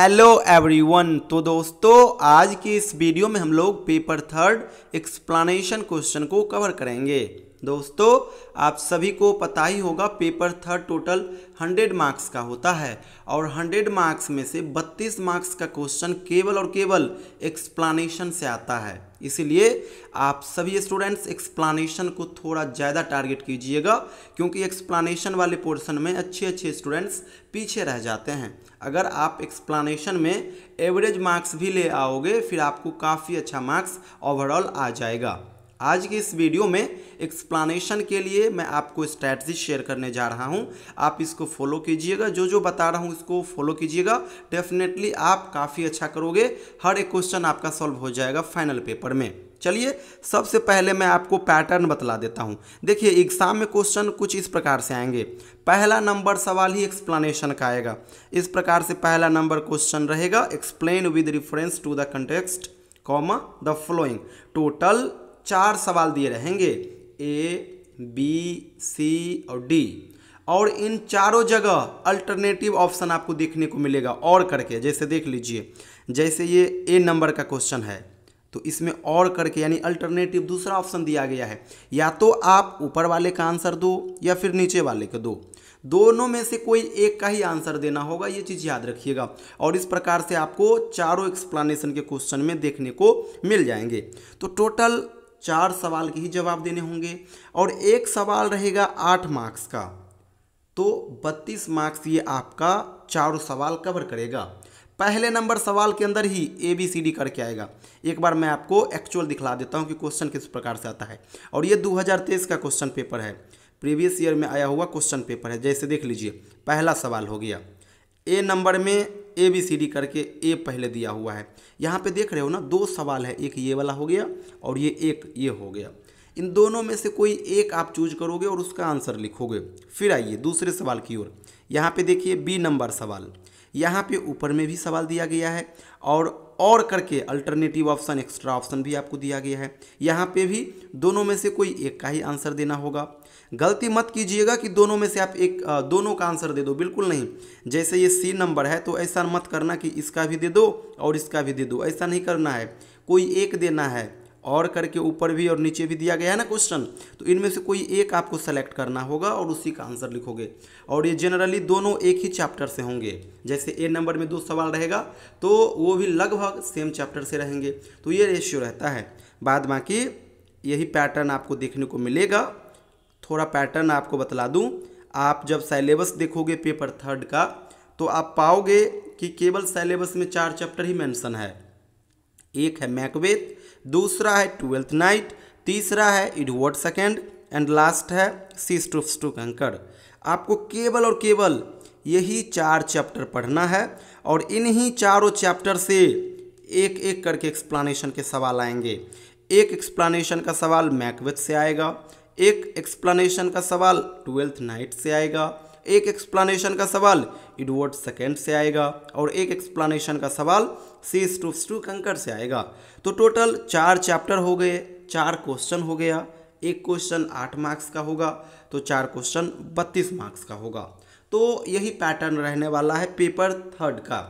hello everyone तो दोस्तों आज की इस वीडियो में हम लोग पेपर थर्ड एक्सप्लानेशन क्वेश्चन को कवर करेंगे दोस्तों आप सभी को पता ही होगा paper third total hundred marks का होता है और हंड्रेड मार्क्स में से बत्तीस मार्क्स का क्वेश्चन केवल और केवल एक्सप्लानेशन से आता है इसीलिए आप सभी स्टूडेंट्स एक्सप्लानेशन को थोड़ा ज़्यादा टारगेट कीजिएगा क्योंकि एक्सप्लानेशन वाले पोर्शन में अच्छे अच्छे स्टूडेंट्स पीछे रह जाते हैं अगर आप एक्सप्लानेशन में एवरेज मार्क्स भी ले आओगे फिर आपको काफ़ी अच्छा मार्क्स ओवरऑल आ जाएगा आज की इस वीडियो में एक्सप्लानेशन के लिए मैं आपको स्ट्रैटी शेयर करने जा रहा हूं आप इसको फॉलो कीजिएगा जो जो बता रहा हूं इसको फॉलो कीजिएगा डेफिनेटली आप काफ़ी अच्छा करोगे हर एक क्वेश्चन आपका सॉल्व हो जाएगा फाइनल पेपर में चलिए सबसे पहले मैं आपको पैटर्न बतला देता हूं देखिए एग्जाम में क्वेश्चन कुछ इस प्रकार से आएंगे पहला नंबर सवाल ही एक्सप्लानेशन का आएगा इस प्रकार से पहला नंबर क्वेश्चन रहेगा explain with reference to the context comma the following total चार सवाल दिए रहेंगे ए बी सी और डी और इन चारों जगह अल्टरनेटिव ऑप्शन आपको देखने को मिलेगा और करके जैसे देख लीजिए जैसे ये ए नंबर का क्वेश्चन है तो इसमें और करके यानी अल्टरनेटिव दूसरा ऑप्शन दिया गया है या तो आप ऊपर वाले का आंसर दो या फिर नीचे वाले का दो दोनों में से कोई एक का ही आंसर देना होगा ये चीज़ याद रखिएगा और इस प्रकार से आपको चारों एक्सप्लानेशन के क्वेश्चन में देखने को मिल जाएंगे तो टोटल चार सवाल के ही जवाब देने होंगे और एक सवाल रहेगा आठ मार्क्स का तो बत्तीस मार्क्स ये आपका चारों सवाल कवर करेगा पहले नंबर सवाल के अंदर ही ए बी सी डी करके आएगा एक बार मैं आपको एक्चुअल दिखला देता हूँ कि क्वेश्चन किस प्रकार से आता है और ये 2023 का क्वेश्चन पेपर है प्रीवियस ईयर में आया हुआ क्वेश्चन पेपर है जैसे देख लीजिए पहला सवाल हो गया ए नंबर में ए बी सी डी करके ए पहले दिया हुआ है यहाँ पे देख रहे हो ना दो सवाल है एक ये वाला हो गया और ये एक ये हो गया इन दोनों में से कोई एक आप चूज करोगे और उसका आंसर लिखोगे फिर आइए दूसरे सवाल की ओर यहाँ पे देखिए बी नंबर सवाल यहाँ पे ऊपर में भी सवाल दिया गया है और और करके अल्टरनेटिव ऑप्शन एक्स्ट्रा ऑप्शन भी आपको दिया गया है यहाँ पे भी दोनों में से कोई एक का ही आंसर देना होगा गलती मत कीजिएगा कि दोनों में से आप एक दोनों का आंसर दे दो बिल्कुल नहीं जैसे ये सी नंबर है तो ऐसा मत करना कि इसका भी दे दो और इसका भी दे दो ऐसा नहीं करना है कोई एक देना है और करके ऊपर भी और नीचे भी दिया गया है ना क्वेश्चन तो इनमें से कोई एक आपको सेलेक्ट करना होगा और उसी का आंसर लिखोगे और ये जनरली दोनों एक ही चैप्टर से होंगे जैसे ए नंबर में दो सवाल रहेगा तो वो भी लगभग सेम चैप्टर से रहेंगे तो ये रेशियो रहता है बाद बाकी यही पैटर्न आपको देखने को मिलेगा थोड़ा पैटर्न आपको बतला दूँ आप जब सेलेबस देखोगे पेपर थर्ड का तो आप पाओगे कि केवल सेलेबस में चार चैप्टर ही मेंशन है एक है मैकवेथ दूसरा है ट्वेल्थ नाइट तीसरा है इडवर्ड सेकेंड एंड लास्ट है सीस टू टू कंकर आपको केवल और केवल यही चार चैप्टर पढ़ना है और इन्हीं चारों चैप्टर से एक एक करके एक्सप्लानेशन के सवाल आएंगे एक एक्सप्लानेशन का सवाल मैकवेथ से आएगा एक एक्सप्लानेशन का सवाल ट्वेल्थ नाइट से आएगा एक एक्सप्लानेशन का सवाल इडवर्ड सेकेंड से आएगा और एक एक्सप्लानेशन का सवाल सी स्टू स्टू कंकर से आएगा तो टोटल चार चैप्टर हो गए चार क्वेश्चन हो गया एक क्वेश्चन आठ मार्क्स का होगा तो चार क्वेश्चन बत्तीस मार्क्स का होगा तो यही पैटर्न रहने वाला है पेपर थर्ड का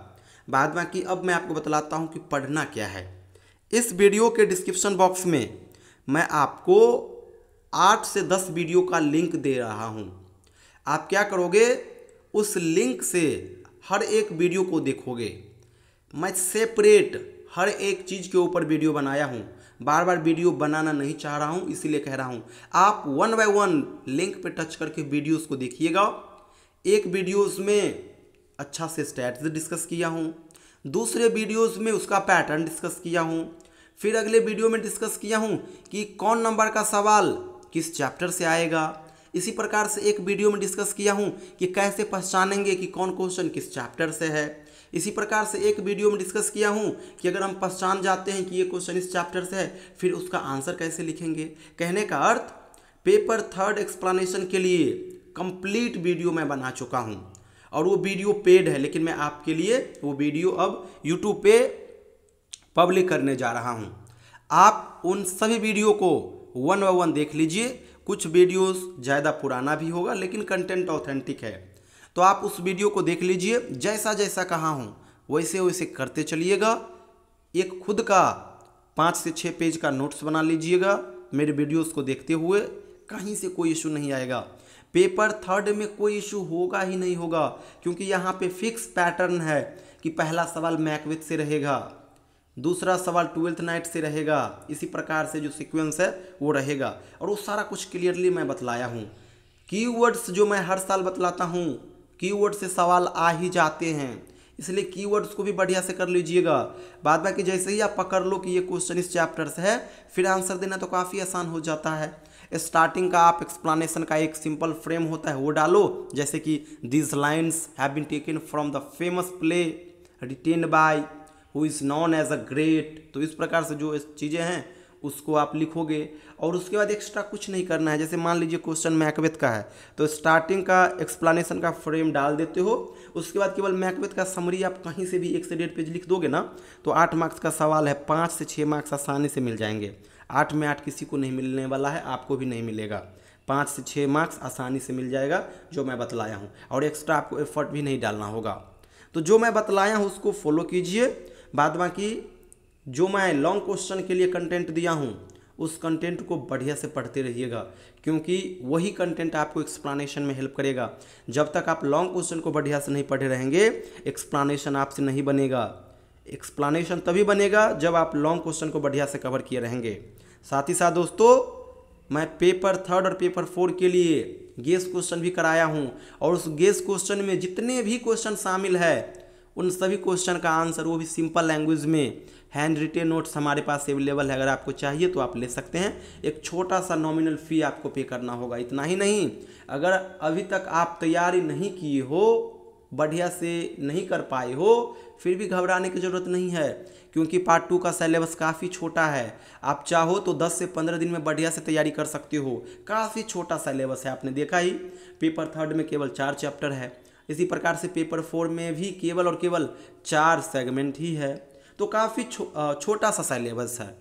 बाद बाकी अब मैं आपको बतलाता हूँ कि पढ़ना क्या है इस वीडियो के डिस्क्रिप्शन बॉक्स में मैं आपको आठ से दस वीडियो का लिंक दे रहा हूँ आप क्या करोगे उस लिंक से हर एक वीडियो को देखोगे मैं सेपरेट हर एक चीज़ के ऊपर वीडियो बनाया हूँ बार बार वीडियो बनाना नहीं चाह रहा हूँ इसीलिए कह रहा हूँ आप वन बाय वन लिंक पे टच करके वीडियोस को देखिएगा एक वीडियोस में अच्छा से स्टैट्स डिस्कस किया हूँ दूसरे वीडियोस में उसका पैटर्न डिस्कस किया हूँ फिर अगले वीडियो में डिस्कस किया हूँ कि कौन नंबर का सवाल किस चैप्टर से आएगा इसी प्रकार से एक वीडियो में डिस्कस किया हूँ कि कैसे पहचानेंगे कि कौन क्वेश्चन किस चैप्टर से है इसी प्रकार से एक वीडियो में डिस्कस किया हूँ कि अगर हम पहचान जाते हैं कि ये क्वेश्चन इस चैप्टर से है फिर उसका आंसर कैसे लिखेंगे कहने का अर्थ पेपर थर्ड एक्सप्लानेशन के लिए कंप्लीट वीडियो मैं बना चुका हूँ और वो वीडियो पेड है लेकिन मैं आपके लिए वो वीडियो अब यूट्यूब पे पब्लिक करने जा रहा हूँ आप उन सभी वीडियो को वन बाय वन देख लीजिए कुछ वीडियोस ज़्यादा पुराना भी होगा लेकिन कंटेंट ऑथेंटिक है तो आप उस वीडियो को देख लीजिए जैसा जैसा कहा हूँ वैसे वैसे करते चलिएगा एक खुद का पाँच से छः पेज का नोट्स बना लीजिएगा मेरे वीडियोज़ को देखते हुए कहीं से कोई इशू नहीं आएगा पेपर थर्ड में कोई इशू होगा ही नहीं होगा क्योंकि यहाँ पे फिक्स पैटर्न है कि पहला सवाल मैकविथ से रहेगा दूसरा सवाल ट्वेल्थ नाइट से रहेगा इसी प्रकार से जो सिक्वेंस है वो रहेगा और वो सारा कुछ क्लियरली मैं बतलाया हूँ कीवर्ड्स जो मैं हर साल बतलाता हूँ कीवर्ड से सवाल आ ही जाते हैं इसलिए कीवर्ड्स को भी बढ़िया से कर लीजिएगा बाद में कि जैसे ही आप पकड़ लो कि ये क्वेश्चन इस चैप्टर से है फिर आंसर देना तो काफ़ी आसान हो जाता है स्टार्टिंग का आप एक्सप्लानेशन का एक सिंपल फ्रेम होता है वो डालो जैसे कि this lines have been taken from the famous play written by who is known as a great तो इस प्रकार से जो चीज़ें हैं उसको आप लिखोगे और उसके बाद एक्स्ट्रा कुछ नहीं करना है जैसे मान लीजिए क्वेश्चन मैकवेथ का है तो स्टार्टिंग का एक्सप्लानेशन का फ्रेम डाल देते हो उसके बाद केवल मैकवेथ का समरी आप कहीं से भी एक से डेढ़ पेज लिख दोगे ना तो आठ मार्क्स का सवाल है पाँच से छः मार्क्स आसानी से मिल जाएंगे आठ में आठ किसी को नहीं मिलने वाला है आपको भी नहीं मिलेगा पाँच से छः मार्क्स आसानी से मिल जाएगा जो मैं बतलाया हूँ और एक्स्ट्रा आपको एफर्ट भी नहीं डालना होगा तो जो मैं बतलाया हूँ उसको फॉलो कीजिए बाद बाकी जो मैं लॉन्ग क्वेश्चन के लिए कंटेंट दिया हूँ उस कंटेंट को बढ़िया से पढ़ते रहिएगा क्योंकि वही कंटेंट आपको एक्सप्लानेशन में हेल्प करेगा जब तक आप लॉन्ग क्वेश्चन को बढ़िया से नहीं पढ़े रहेंगे एक्सप्लानेशन आपसे नहीं बनेगा एक्सप्लानेशन तभी बनेगा जब आप लॉन्ग क्वेश्चन को बढ़िया से कवर किए रहेंगे साथ ही साथ दोस्तों मैं पेपर थर्ड और पेपर फोर के लिए गेस क्वेश्चन भी कराया हूँ और उस गेस क्वेश्चन में जितने भी क्वेश्चन शामिल है उन सभी क्वेश्चन का आंसर वो भी सिंपल लैंग्वेज में हैंड रिटेन नोट्स हमारे पास अवेलेबल है अगर आपको चाहिए तो आप ले सकते हैं एक छोटा सा नॉमिनल फ़ी आपको पे करना होगा इतना ही नहीं अगर अभी तक आप तैयारी नहीं किए हो बढ़िया से नहीं कर पाए हो फिर भी घबराने की ज़रूरत नहीं है क्योंकि पार्ट टू का सिलेबस काफ़ी छोटा है आप चाहो तो 10 से 15 दिन में बढ़िया से तैयारी कर सकते हो काफ़ी छोटा सिलेबस है आपने देखा ही पेपर थर्ड में केवल चार चैप्टर है इसी प्रकार से पेपर फोर में भी केवल और केवल चार सेगमेंट ही है तो काफ़ी छो, छोटा सा सिलेबस है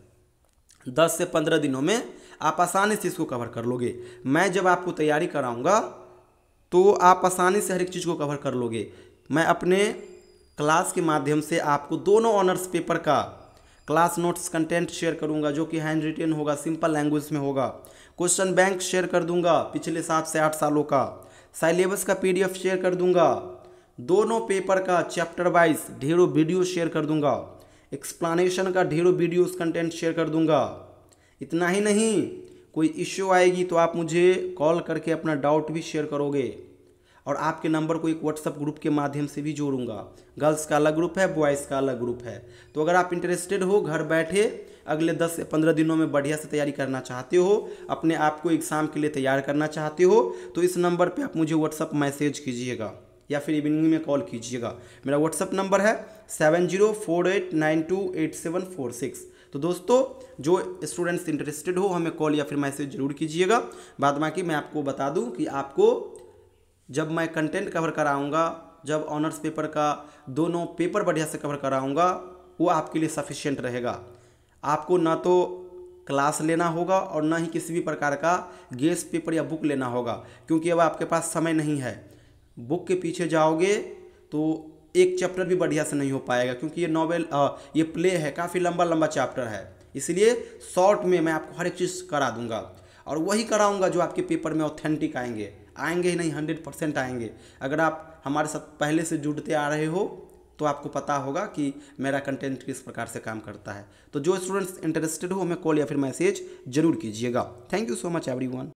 दस से पंद्रह दिनों में आप आसानी से इसको कवर कर लोगे मैं जब आपको तैयारी कराऊंगा तो आप आसानी से हर एक चीज़ को कवर कर लोगे मैं अपने क्लास के माध्यम से आपको दोनों ऑनर्स पेपर का क्लास नोट्स कंटेंट शेयर करूंगा जो कि हैंड रिटेन होगा सिंपल लैंग्वेज में होगा क्वेश्चन बैंक शेयर कर दूंगा पिछले सात से आठ सालों का सिलेबस का पीडीएफ शेयर कर दूंगा दोनों पेपर का चैप्टर वाइज ढेरों वीडियो शेयर कर दूंगा एक्सप्लानेशन का ढेरों वीडियोस कंटेंट शेयर कर दूंगा इतना ही नहीं कोई इश्यू आएगी तो आप मुझे कॉल करके अपना डाउट भी शेयर करोगे और आपके नंबर को एक व्हाट्सअप ग्रुप के माध्यम से भी जोड़ूंगा गर्ल्स का अलग ग्रुप है बॉयज़ का अलग ग्रुप है तो अगर आप इंटरेस्टेड हो घर बैठे अगले 10 से 15 दिनों में बढ़िया से तैयारी करना चाहते हो अपने आप को एग्ज़ाम के लिए तैयार करना चाहते हो तो इस नंबर पे आप मुझे व्हाट्सअप मैसेज कीजिएगा या फिर इवनिंग में कॉल कीजिएगा मेरा व्हाट्सअप नंबर है seven zero four eight nine two eight seven four six तो दोस्तों जो स्टूडेंट्स इंटरेस्टेड हो हमें कॉल या फिर मैसेज ज़रूर कीजिएगा बाद बाकी मैं आपको बता दूँ कि आपको जब मैं कंटेंट कवर कराऊँगा जब ऑनर्स पेपर का दोनों पेपर बढ़िया से कवर कराऊँगा वो आपके लिए सफिशियंट रहेगा आपको ना तो क्लास लेना होगा और ना ही किसी भी प्रकार का गेस पेपर या बुक लेना होगा क्योंकि अब आपके पास समय नहीं है बुक के पीछे जाओगे तो एक चैप्टर भी बढ़िया से नहीं हो पाएगा क्योंकि ये नॉवेल ये प्ले है काफ़ी लंबा लंबा चैप्टर है इसलिए शॉर्ट में मैं आपको हर एक चीज़ करा दूंगा और वही कराऊंगा जो आपके पेपर में ऑथेंटिक आएंगे आएंगे ही नहीं हंड्रेड परसेंट आएंगे अगर आप हमारे साथ पहले से जुड़ते आ रहे हो तो आपको पता होगा कि मेरा कंटेंट किस प्रकार से काम करता है तो जो स्टूडेंट्स इंटरेस्टेड हो हमें कॉल या फिर मैसेज जरूर कीजिएगा thank you so much everyone